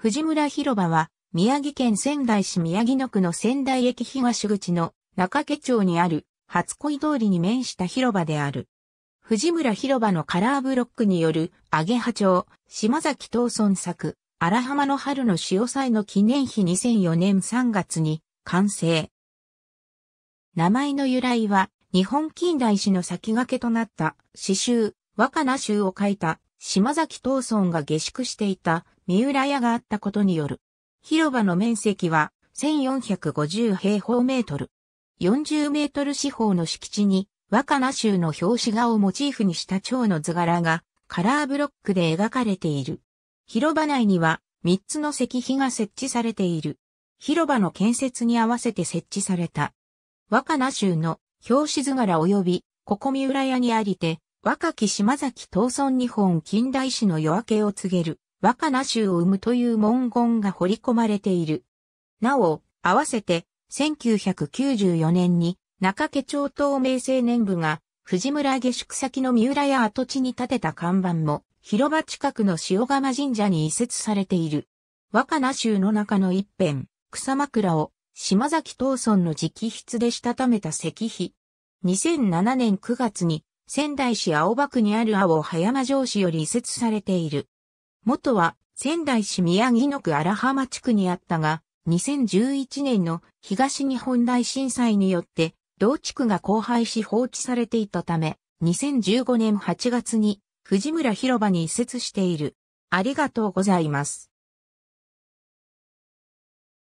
藤村広場は、宮城県仙台市宮城野区の仙台駅東口の中家町にある初恋通りに面した広場である。藤村広場のカラーブロックによる、アゲハ町、島崎東村作、荒浜の春の潮祭の記念碑2004年3月に完成。名前の由来は、日本近代史の先駆けとなった詩集、若菜集を書いた島崎東村が下宿していた三浦屋があったことによる。広場の面積は1450平方メートル。40メートル四方の敷地に若菜州の表紙画をモチーフにした蝶の図柄がカラーブロックで描かれている。広場内には3つの石碑が設置されている。広場の建設に合わせて設置された。若菜州の表紙図柄及びここ三浦屋にありて、若き島崎東村日本近代史の夜明けを告げる若菜衆を生むという文言が彫り込まれている。なお、合わせて1994年に中家町東明青年部が藤村下宿先の三浦や跡地に建てた看板も広場近くの塩釜神社に移設されている。若菜州の中の一辺、草枕を島崎東村の直筆でしたためた石碑。2007年9月に仙台市青葉区にある青葉山城市より移設されている。元は仙台市宮城野区荒浜地区にあったが、2011年の東日本大震災によって同地区が荒廃し放置されていたため、2015年8月に藤村広場に移設している。ありがとうございます。